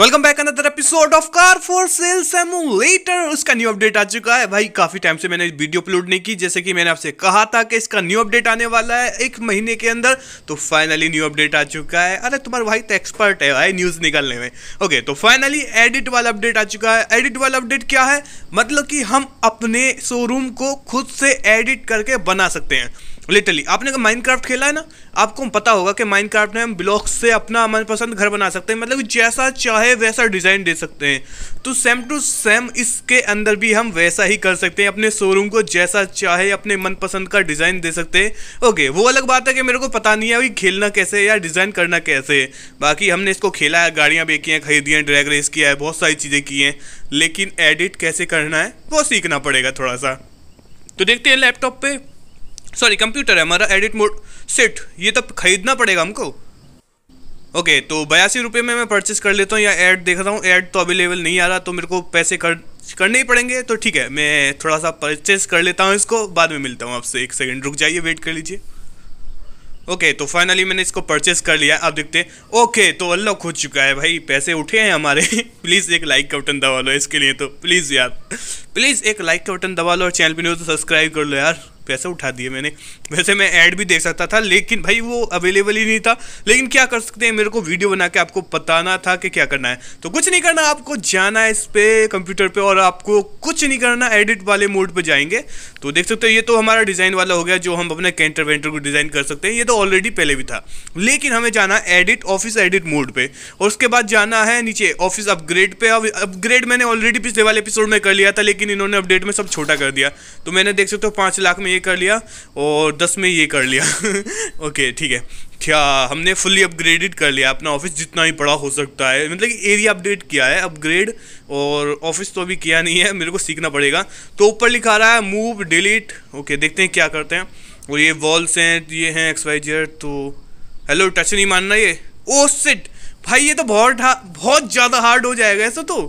welcome back another episode of car for sale simulator उसका new update आ चुका है भाई काफ़ी टाइम से मैंने वीडियो अपलोड नहीं की जैसे कि मैंने आपसे कहा था कि इसका न्यू अपडेट आने वाला है एक महीने के अंदर तो फाइनली न्यू अपडेट आ चुका है अरे तुम्हारे भाई तो एक्सपर्ट है भाई न्यूज़ निकालने में ओके तो फाइनली एडिट वाला अपडेट आ चुका है एडिट वाला अपडेट क्या है मतलब कि हम अपने शोरूम को खुद से एडिट करके बना सकते हैं लिटरली आपने अगर माइनक्राफ्ट खेला है ना आपको पता होगा कि माइनक्राफ्ट में हम ब्लॉक से अपना मनपसंद घर बना सकते हैं मतलब जैसा चाहे वैसा डिज़ाइन दे सकते हैं तो सेम टू सेम इसके अंदर भी हम वैसा ही कर सकते हैं अपने शोरूम को जैसा चाहे अपने मनपसंद का डिज़ाइन दे सकते हैं ओके वो अलग बात है कि मेरे को पता नहीं है अभी खेलना कैसे या डिज़ाइन करना कैसे है बाकी हमने इसको खेला है गाड़ियाँ बेची हैं खरीदी हैं ड्रैग रेस किया है बहुत सारी चीज़ें की हैं लेकिन एडिट कैसे करना है वो सीखना पड़ेगा थोड़ा सा तो देखते हैं लैपटॉप पर सॉरी कंप्यूटर है हमारा एडिट मोड सेट ये तब तो खरीदना पड़ेगा हमको ओके तो बयासी रुपये में मैं परचेस कर लेता हूँ या ऐड देख रहा हूँ ऐड तो अवेलेबल नहीं आ रहा तो मेरे को पैसे कर करने ही पड़ेंगे तो ठीक है मैं थोड़ा सा परचेस कर लेता हूँ इसको बाद में मिलता हूँ आपसे एक सेकेंड रुक जाइए वेट कर लीजिए ओके तो फाइनली मैंने इसको परचेस कर लिया आप देखते हैं ओके तो अल्लाह खुद चुका है भाई पैसे उठे हैं हमारे प्लीज़ एक लाइक का बटन दबा लो इसके लिए तो प्लीज़ यार प्लीज़ एक लाइक का बटन दबा लो और चैनल पर नहीं हो तो सब्सक्राइब कर लो यार पैसे उठा दिए मैंने वैसे मैं ऐड भी देख सकता था लेकिन भाई वो अवेलेबल ही नहीं था लेकिन क्या कर सकते हैं मेरे को वीडियो बना के आपको बताना था कि क्या करना है तो कुछ नहीं करना आपको जाना है इस पर कंप्यूटर पर और आपको कुछ नहीं करना एडिट वाले मोड पर जाएंगे तो देख सकते हो ये तो हमारा डिज़ाइन वाला हो गया जो हम अपने कैंटर वेंटर को डिज़ाइन कर सकते हैं ये तो ऑलरेडी पहले भी था लेकिन हमें जाना एडिट ऑफिस एडिट मोड पे और उसके बाद जाना है नीचे ऑफिस अपग्रेड पे अब अपग्रेड मैंने ऑलरेडी पिछले वाले एपिसोड में कर लिया था लेकिन इन्होंने अपडेट में सब छोटा कर दिया तो मैंने देख सकते हो पाँच लाख में ये कर लिया और दस में ये कर लिया ओके ठीक है अच्छा हमने फुली अपग्रेडेड कर लिया अपना ऑफिस जितना ही बड़ा हो सकता है मतलब कि एरिया अपडेट किया है अपग्रेड और ऑफिस तो अभी किया नहीं है मेरे को सीखना पड़ेगा तो ऊपर लिखा रहा है मूव डिलीट ओके देखते हैं क्या करते हैं और ये वॉल्स हैं ये हैं एक्स वाई जेड तो हेलो टच नहीं मानना ये ओ oh सिट भाई ये तो बहुत बहुत ज़्यादा हार्ड हो जाएगा ऐसा तो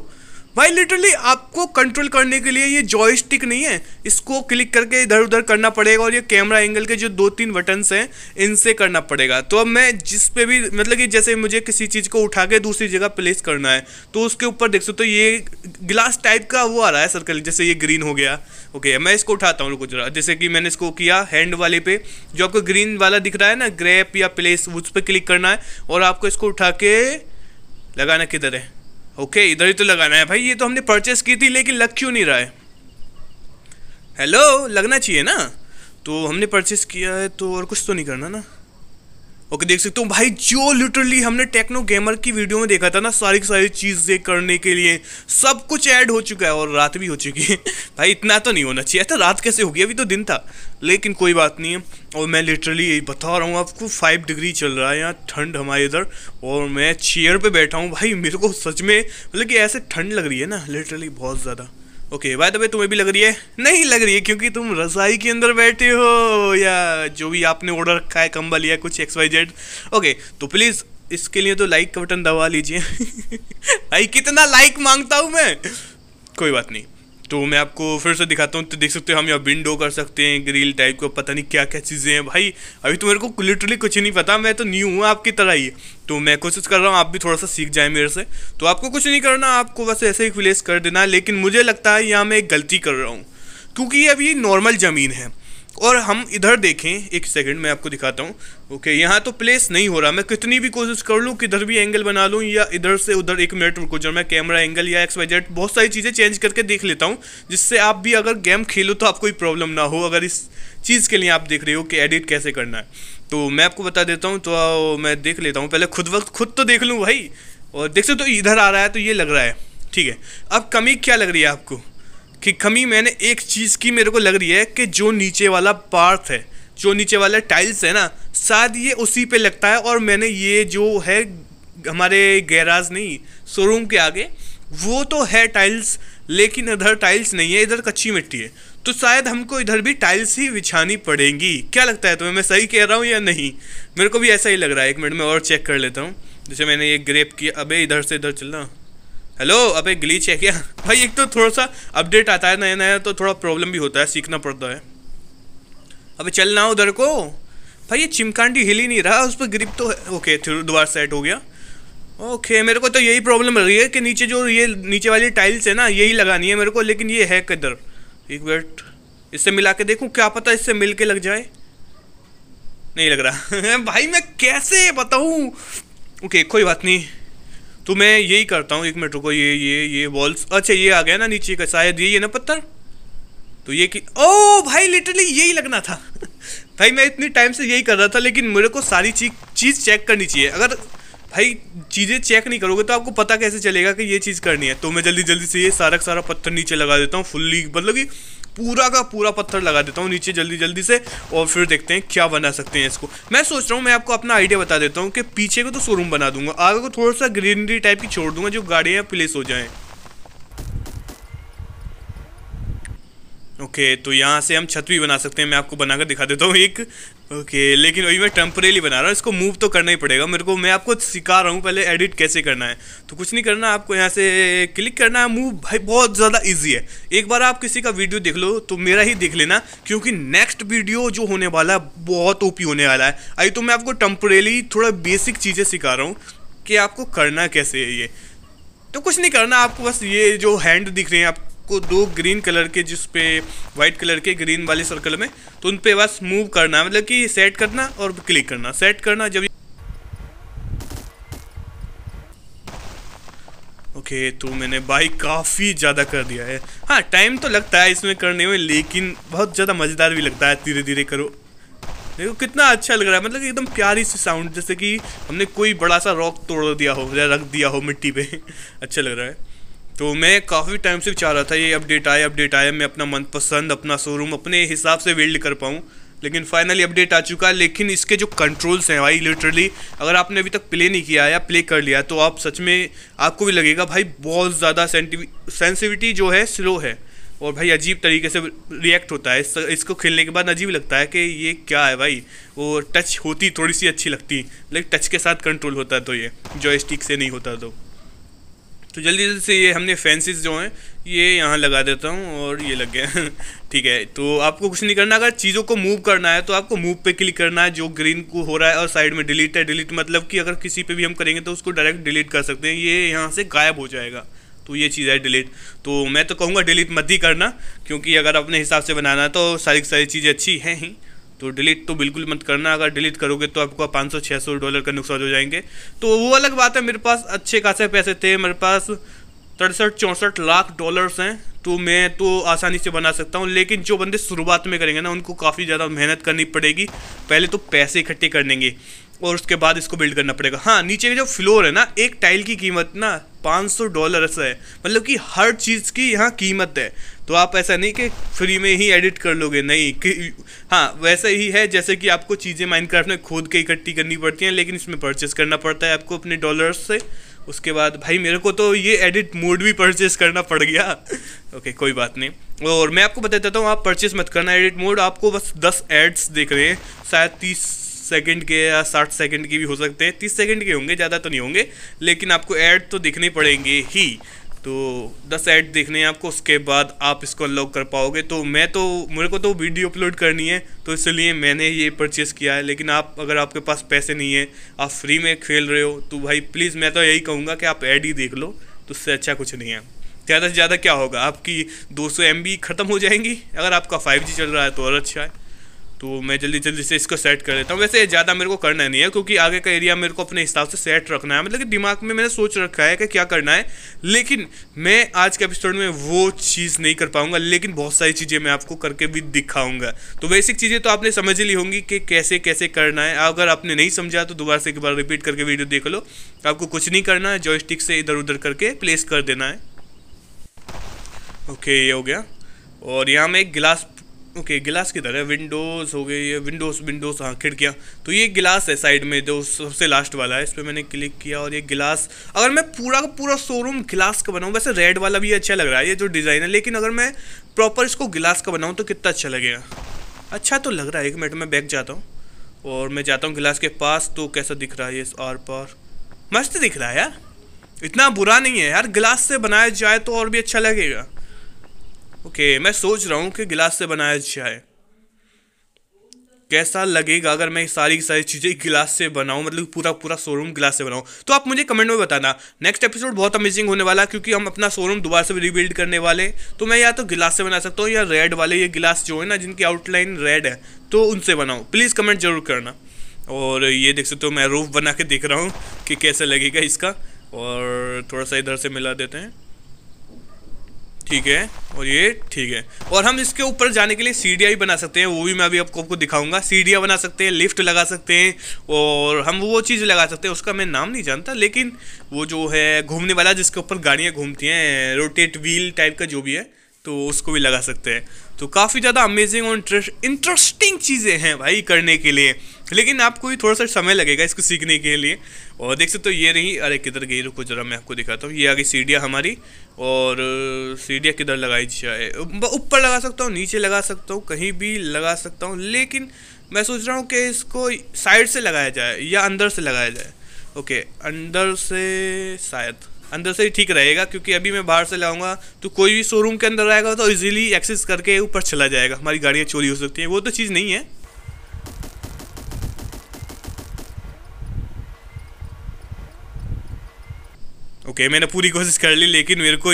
भाई लिटरली आपको कंट्रोल करने के लिए ये जॉयस्टिक नहीं है इसको क्लिक करके इधर उधर करना पड़ेगा और ये कैमरा एंगल के जो दो तीन बटन्स हैं इनसे करना पड़ेगा तो अब मैं जिस पे भी मतलब कि जैसे मुझे किसी चीज़ को उठा के दूसरी जगह प्लेस करना है तो उसके ऊपर देख सकते हो तो ये ग्लास टाइप का वो आ रहा है सर्कल जैसे ये ग्रीन हो गया ओके मैं इसको उठाता हूँ कुछ जैसे कि मैंने इसको किया हैंड वाले पे जो आपको ग्रीन वाला दिख रहा है ना ग्रेप या प्लेस उस पर क्लिक करना है और आपको इसको उठा के लगाना किधर है ओके okay, इधर ही तो लगाना है भाई ये तो हमने परचेस की थी लेकिन लग क्यों नहीं रहा है हेलो लगना चाहिए ना तो हमने परचेस किया है तो और कुछ तो नहीं करना ना ओके देख सकते हो भाई जो लिटरली हमने टेक्नो गेमर की वीडियो में देखा था ना सारी की सारी चीज़ें करने के लिए सब कुछ ऐड हो चुका है और रात भी हो चुकी है भाई इतना तो नहीं होना चाहिए था रात कैसे होगी अभी तो दिन था लेकिन कोई बात नहीं है और मैं लिटरली यही बता रहा हूँ आपको फाइव डिग्री चल रहा है यहाँ ठंड हमारे इधर और मैं चेयर पर बैठा हूँ भाई मेरे को सच में मतलब कि ऐसे ठंड लग रही है ना लिटरली बहुत ज़्यादा ओके भाई द तुम्हें भी लग रही है नहीं लग रही है क्योंकि तुम रसाई के अंदर बैठे हो या जो भी आपने ऑर्डर रखा है कंबल या कुछ एक्स वाई जेड ओके तो प्लीज़ इसके लिए तो लाइक का बटन दबा लीजिए भाई कितना लाइक मांगता हूँ मैं कोई बात नहीं तो मैं आपको फिर से दिखाता हूँ तो देख सकते हो हम यहाँ विंडो कर सकते हैं ग्रिल टाइप का पता नहीं क्या क्या चीज़ें हैं भाई अभी तो मेरे को लिटरली कुछ नहीं पता मैं तो न्यू हूँ आपकी तरह ही तो मैं कोशिश कर रहा हूँ आप भी थोड़ा सा सीख जाए मेरे से तो आपको कुछ नहीं करना आपको बस ऐसे ही प्लेस कर देना लेकिन मुझे लगता है यहाँ मैं एक गलती कर रहा हूँ क्योंकि अभी नॉर्मल ज़मीन है और हम इधर देखें एक सेकंड मैं आपको दिखाता हूँ ओके यहाँ तो प्लेस नहीं हो रहा मैं कितनी भी कोशिश कर लूँ किधर भी एंगल बना लूँ या इधर से उधर एक मिनट रुको जब मैं कैमरा एंगल या एक्स वाई जेड बहुत सारी चीज़ें चेंज करके देख लेता हूँ जिससे आप भी अगर गेम खेलो तो आपको कोई प्रॉब्लम ना हो अगर इस चीज़ के लिए आप देख रहे हो कि एडिट कैसे करना है तो मैं आपको बता देता हूँ तो मैं देख लेता हूँ पहले खुद वक्त खुद तो देख लूँ भाई और देख सकते तो इधर आ रहा है तो ये लग रहा है ठीक है अब कमी क्या लग रही है आपको कि कमी मैंने एक चीज़ की मेरे को लग रही है कि जो नीचे वाला पार्थ है जो नीचे वाला टाइल्स है ना शायद ये उसी पे लगता है और मैंने ये जो है हमारे गैराज नहीं शोरूम के आगे वो तो है टाइल्स लेकिन इधर टाइल्स नहीं है इधर कच्ची मिट्टी है तो शायद हमको इधर भी टाइल्स ही बिछानी पड़ेंगी क्या लगता है तुम्हें मैं सही कह रहा हूँ या नहीं मेरे को भी ऐसा ही लग रहा है एक मिनट में और चेक कर लेता हूँ जैसे मैंने ये ग्रेप किया अबे इधर से इधर चलना हेलो अबे ग्लीच है क्या भाई एक तो थोड़ा सा अपडेट आता है नया नया तो थोड़ा प्रॉब्लम भी होता है सीखना पड़ता है अबे चलना उधर को भाई ये चिमकांडी हिल ही नहीं रहा उस पर ग्रिप तो है ओके दोबारा सेट हो गया ओके मेरे को तो यही प्रॉब्लम रही है कि नीचे जो ये नीचे वाली टाइल्स है ना यही लगानी है मेरे को लेकिन ये है किधर एक बेट इससे मिला के देखूँ क्या पता इससे मिल के लग जाए नहीं लग रहा भाई मैं कैसे बताऊँ ओके कोई बात नहीं तो मैं यही करता हूँ एक मिनट रुको ये ये ये वॉल्स अच्छा ये आ गया ना नीचे का शायद यही है ना पत्थर तो ये कि ओ भाई लिटरली यही लगना था भाई मैं इतनी टाइम से यही कर रहा था लेकिन मेरे को सारी चीज चीज़ चेक करनी चाहिए अगर भाई चीज़ें चेक नहीं करोगे तो आपको पता कैसे चलेगा कि ये चीज़ करनी है तो मैं जल्दी जल्दी से ये सारा सारा पत्थर नीचे लगा देता हूँ फुल्ली मतलब कि पूरा का पूरा पत्थर लगा देता हूँ नीचे जल्दी जल्दी से और फिर देखते हैं क्या बना सकते हैं इसको मैं सोच रहा हूँ मैं आपको अपना आइडिया बता देता हूँ कि पीछे को तो शोरूम बना दूंगा आगे को थोड़ा सा ग्रीनरी टाइप की छोड़ दूंगा जो गाड़ियाँ प्लेस हो जाएँ ओके तो यहाँ से हम छत भी बना सकते हैं मैं आपको बनाकर दिखा देता हूँ एक ओके लेकिन वही मैं टेम्परेली बना रहा हूँ इसको मूव तो करना ही पड़ेगा मेरे को मैं आपको सिखा रहा हूँ पहले एडिट कैसे करना है तो कुछ नहीं करना आपको यहाँ से क्लिक करना है मूव भाई बहुत ज़्यादा ईजी है एक बार आप किसी का वीडियो देख लो तो मेरा ही देख लेना क्योंकि नेक्स्ट वीडियो जो होने वाला है बहुत ओपी होने वाला है आई तो मैं आपको टेम्परेली थोड़ा बेसिक चीज़ें सिखा रहा हूँ कि आपको करना कैसे है ये तो कुछ नहीं करना आपको बस ये जो हैंड दिख रहे हैं आप आपको दो ग्रीन कलर के जिस पे वाइट कलर के ग्रीन वाले सर्कल में तो उन पे बस मूव करना मतलब कि सेट करना और क्लिक करना सेट करना जब ओके तो मैंने बाई काफ़ी ज़्यादा कर दिया है हाँ टाइम तो लगता है इसमें करने में लेकिन बहुत ज़्यादा मज़ेदार भी लगता है धीरे धीरे करो देखो कितना अच्छा लग रहा है मतलब एकदम प्यारी सी साउंड जैसे कि हमने कोई बड़ा सा रॉक तोड़ दिया हो या रख दिया हो मिट्टी पे अच्छा लग रहा है तो मैं काफ़ी टाइम से चाह रहा था ये अपडेट आए अपडेट आए मैं अपना मनपसंद अपना शोरूम अपने हिसाब से बिल्ड कर पाऊँ लेकिन फाइनली अपडेट आ चुका है लेकिन इसके जो कंट्रोल्स हैं भाई लिटरली अगर आपने अभी तक प्ले नहीं किया या प्ले कर लिया तो आप सच में आपको भी लगेगा भाई बहुत ज़्यादा सेंसिविटी जो है स्लो है और भाई अजीब तरीके से रिएक्ट होता है इस, इसको खेलने के बाद अजीब लगता है कि ये क्या है भाई वो टच होती थोड़ी सी अच्छी लगती लेकिन टच के साथ कंट्रोल होता है तो ये जॉयस्टिक से नहीं होता तो तो जल्दी जल्दी से ये हमने फैंसिस जो हैं ये यहाँ लगा देता हूँ और ये लग गया ठीक है तो आपको कुछ नहीं करना अगर चीज़ों को मूव करना है तो आपको मूव पे क्लिक करना है जो ग्रीन को हो रहा है और साइड में डिलीट है डिलीट मतलब कि अगर किसी पे भी हम करेंगे तो उसको डायरेक्ट डिलीट कर सकते हैं ये यहाँ से गायब हो जाएगा तो ये चीज़ है डिलीट तो मैं तो कहूँगा डिलीट मत ही करना क्योंकि अगर अपने हिसाब से बनाना है तो सारी सारी चीज़ें अच्छी हैं ही तो डिलीट तो बिल्कुल मत करना अगर डिलीट करोगे तो आपको पाँच सौ छः सौ डॉलर का नुकसान हो जाएंगे तो वो अलग बात है मेरे पास अच्छे खासे पैसे थे मेरे पास सड़सठ चौंसठ लाख डॉलर्स हैं तो मैं तो आसानी से बना सकता हूँ लेकिन जो बंदे शुरुआत में करेंगे ना उनको काफ़ी ज़्यादा मेहनत करनी पड़ेगी पहले तो पैसे इकट्ठे कर और उसके बाद इसको बिल्ड करना पड़ेगा हाँ नीचे के जो फ्लोर है ना एक टाइल की कीमत ना 500 डॉलर ऐसा है मतलब कि हर चीज़ की यहाँ कीमत है तो आप ऐसा नहीं कि फ्री में ही एडिट कर लोगे नहीं कि हाँ वैसे ही है जैसे कि आपको चीज़ें माइनक्राफ्ट में खोद के इकट्ठी करनी पड़ती हैं लेकिन इसमें परचेस करना पड़ता है आपको अपने डॉलर्स से उसके बाद भाई मेरे को तो ये एडिट मोड भी परचेस करना पड़ गया ओके कोई बात नहीं और मैं आपको बता देता हूँ आप परचेस मत करना एडिट मोड आपको बस दस एड्स देख रहे हैं शायद तीस सेकंड के या साठ सेकंड के भी हो सकते हैं तीस सेकंड के होंगे ज़्यादा तो नहीं होंगे लेकिन आपको ऐड तो दिखने पड़ेंगे ही तो दस ऐड देखने हैं आपको उसके बाद आप इसको अनलॉक कर पाओगे तो मैं तो मेरे को तो वीडियो अपलोड करनी है तो इसलिए मैंने ये परचेस किया है लेकिन आप अगर आपके पास पैसे नहीं है आप फ्री में खेल रहे हो तो भाई प्लीज़ मैं तो यही कहूँगा कि आप ऐड ही देख लो तो उससे अच्छा कुछ नहीं है ज़्यादा से ज़्यादा क्या होगा आपकी दो सौ ख़त्म हो जाएंगी अगर आपका फाइव चल रहा है तो और अच्छा है तो मैं जल्दी जल्दी से इसको सेट कर देता हूँ वैसे ज़्यादा मेरे को करना नहीं है क्योंकि आगे का एरिया मेरे को अपने हिसाब से सेट रखना है मतलब कि दिमाग में मैंने सोच रखा है कि क्या करना है लेकिन मैं आज के एपिसोड में वो चीज़ नहीं कर पाऊंगा लेकिन बहुत सारी चीज़ें मैं आपको करके भी दिखाऊंगा तो बेसिक चीज़ें तो आपने समझ ली होंगी कि कैसे कैसे करना है अगर आपने नहीं समझा तो दोबारा से एक बार रिपीट करके वीडियो देख लो आपको कुछ नहीं करना है जो से इधर उधर करके प्लेस कर देना है ओके ये हो गया और यहाँ मैं एक गिलास ओके गिलास की तरह विंडोज़ हो गई है विंडोज़ विंडोज़ हाँ खिड़कियाँ तो ये गिलास है साइड में जो सबसे लास्ट वाला है इस पर मैंने क्लिक किया और ये गिलास अगर मैं पूरा का पूरा शोरूम गिलास का बनाऊँ वैसे रेड वाला भी अच्छा लग रहा है ये जो डिज़ाइन है लेकिन अगर मैं प्रॉपर इसको गिलास का बनाऊँ तो कितना अच्छा लगेगा अच्छा तो लग रहा है एक मिनट में बैग जाता हूँ और मैं जाता हूँ गिलास के पास तो कैसा दिख रहा है इस आर पर मस्त दिख रहा है यार इतना बुरा नहीं है यार गिलास से बनाया जाए तो और भी अच्छा लगेगा ओके मैं सोच रहा हूँ कि गिलास से बनाया जाए कैसा लगेगा अगर मैं सारी सारी चीज़ें गिलास से बनाऊँ मतलब पूरा पूरा शोरूम गिलास से बनाऊँ तो आप मुझे कमेंट में बताना नेक्स्ट एपिसोड बहुत अमेजिंग होने वाला क्योंकि हम अपना शोरूम दोबारा से रिबिल्ड करने वाले तो मैं या तो गिलास से बना सकता हूँ या रेड वाले ये गिलास जो है ना जिनकी आउटलाइन रेड है तो उनसे बनाऊँ प्लीज़ कमेंट जरूर करना और ये देख सकते हो मैं रूफ बना के देख रहा हूँ कि कैसा लगेगा इसका और थोड़ा सा इधर से मिला देते हैं ठीक है और ये ठीक है और हम इसके ऊपर जाने के लिए सीढ़िया भी बना सकते हैं वो भी मैं अभी आपको आपको दिखाऊंगा सीढ़िया बना सकते हैं लिफ्ट लगा सकते हैं और हम वो चीज़ लगा सकते हैं उसका मैं नाम नहीं जानता लेकिन वो जो है घूमने वाला जिसके ऊपर गाड़ियाँ घूमती हैं रोटेट व्हील टाइप का जो भी है तो उसको भी लगा सकते हैं तो काफ़ी ज़्यादा अमेजिंग और इंटरेस्ट इंटरेस्टिंग चीज़ें हैं भाई करने के लिए लेकिन आपको ही थोड़ा सा समय लगेगा इसको सीखने के लिए और देख सकते हो तो ये नहीं अरे किधर गई रुको ज़रा मैं आपको दिखाता हूँ ये आ गई सीढ़ियाँ हमारी और सीढ़ियाँ किधर लगाई जाए ऊपर लगा सकता हूँ नीचे लगा सकता हूँ कहीं भी लगा सकता हूँ लेकिन मैं सोच रहा हूँ कि इसको साइड से लगाया जाए या अंदर से लगाया जाए ओके अंदर से शायद अंदर से ही ठीक रहेगा क्योंकि अभी मैं बाहर से लाऊंगा तो कोई भी शोरूम के अंदर आएगा तो इजीली एक्सेस करके ऊपर चला जाएगा हमारी गाड़ियाँ चोरी हो सकती हैं वो तो चीज़ नहीं है ओके okay, मैंने पूरी कोशिश कर ली लेकिन मेरे को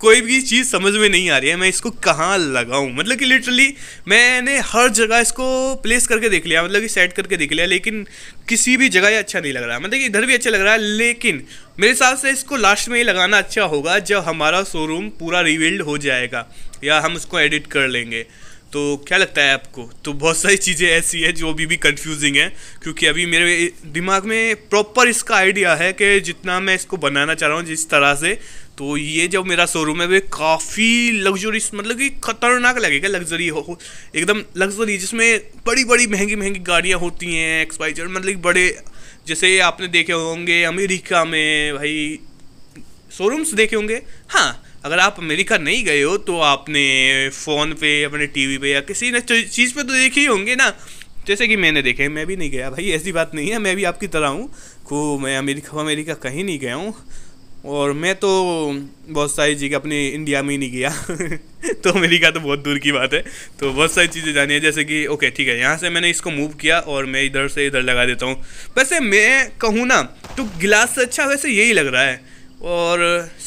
कोई भी चीज़ समझ में नहीं आ रही है मैं इसको कहाँ लगाऊँ मतलब कि लिटरली मैंने हर जगह इसको प्लेस करके देख लिया मतलब कि सेट करके देख लिया लेकिन किसी भी जगह ये अच्छा नहीं लग रहा मतलब कि इधर भी अच्छा लग रहा है लेकिन मेरे हिसाब से इसको लास्ट में ही लगाना अच्छा होगा जब हमारा शोरूम पूरा रिवील्ड हो जाएगा या हम उसको एडिट कर लेंगे तो क्या लगता है आपको तो बहुत सारी चीज़ें ऐसी है जो अभी भी कंफ्यूजिंग है क्योंकि अभी मेरे दिमाग में प्रॉपर इसका आइडिया है कि जितना मैं इसको बनाना चाह रहा हूँ जिस तरह से तो ये जो मेरा शोरूम है वे काफ़ी लग्जरी मतलब कि खतरनाक लगेगा लग्जरी हो एकदम लग्जरी जिसमें बड़ी बड़ी महंगी महंगी गाड़ियाँ होती हैं एक्सपाइजर मतलब कि बड़े जैसे आपने देखे होंगे अमेरिका में भाई शोरूम्स देखे होंगे हाँ अगर आप अमेरिका नहीं गए हो तो आपने फ़ोन पे अपने टीवी पे या किसी न चीज़ पे तो देखे ही होंगे ना जैसे कि मैंने देखे मैं भी नहीं गया भाई ऐसी बात नहीं है मैं भी आपकी तरह हूँ को मैं अमेरिका अमेरिका कहीं नहीं गया हूँ और मैं तो बहुत सारी चीज़ें अपने इंडिया में ही नहीं गया तो अमेरिका तो बहुत दूर की बात है तो बहुत सारी चीज़ें जानी है जैसे कि ओके ठीक है यहाँ से मैंने इसको मूव किया और मैं इधर से इधर लगा देता हूँ वैसे मैं कहूँ ना तो गिलास से अच्छा वैसे यही लग रहा है और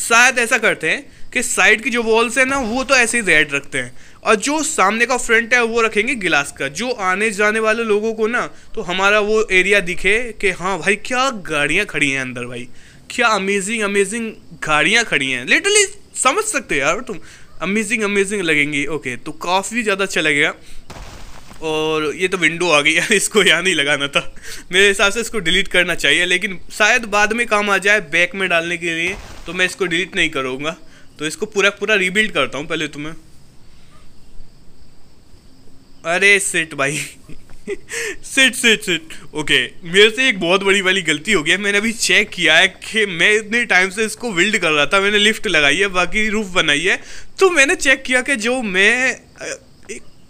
शायद ऐसा करते हैं कि साइड की जो वॉल्स हैं ना वो तो ऐसे ही रेड रखते हैं और जो सामने का फ्रंट है वो रखेंगे गिलास का जो आने जाने वाले लोगों को ना तो हमारा वो एरिया दिखे कि हाँ भाई क्या गाड़ियाँ खड़ी हैं अंदर भाई क्या अमेजिंग अमेजिंग गाड़ियाँ खड़ी हैं लिटरली समझ सकते हो यार तुम अमेजिंग अमेजिंग लगेंगी ओके तो काफ़ी ज़्यादा अच्छा लगेगा और ये तो विंडो आ गई यार इसको यहाँ नहीं लगाना था मेरे हिसाब से इसको डिलीट करना चाहिए लेकिन शायद बाद में काम आ जाए बैक में डालने के लिए तो मैं इसको डिलीट नहीं करूँगा तो इसको पूरा पूरा रिबिल्ड करता हूँ पहले तुम्हें तो अरे सेट भाई सिट सिट सिट ओके मेरे से एक बहुत बड़ी वाली गलती हो गई है मैंने अभी चेक किया है कि मैं इतने टाइम से इसको विल्ड कर रहा था मैंने लिफ्ट लगाई है बाकी रूफ बनाई है तो मैंने चेक किया कि जो मैं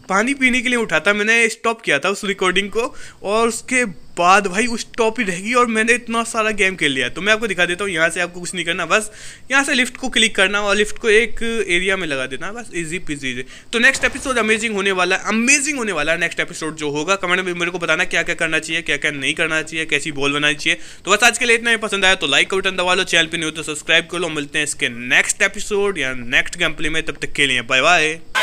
पानी पीने के लिए उठा था मैंने स्टॉप किया था उस रिकॉर्डिंग को और उसके बाद भाई उस टॉप ही रहेगी और मैंने इतना सारा गेम खेल लिया तो मैं आपको दिखा देता हूँ यहाँ से आपको कुछ नहीं करना बस यहाँ से लिफ्ट को क्लिक करना और लिफ्ट को एक एरिया में लगा देना बस इजी पिजी तो नेक्स्ट एपिसोड अमेजिंग होने वाला है अमेजिंग होने वाला है नेक्स्ट एपिसोड जो होगा कमेंट में मेरे को बताना क्या क्या करना चाहिए क्या क्या नहीं करना चाहिए कैसी बॉल बनानी चाहिए तो बस आज के लिए इतना ही पसंद आया तो लाइक का बटन दबा लो चैनल पर नहीं हो तो सब्सक्राइब कर लो मिलते हैं इसके नेक्स्ट एपिसोड या नेक्स्ट गैम्पली में तब तक के लिए बाय बाय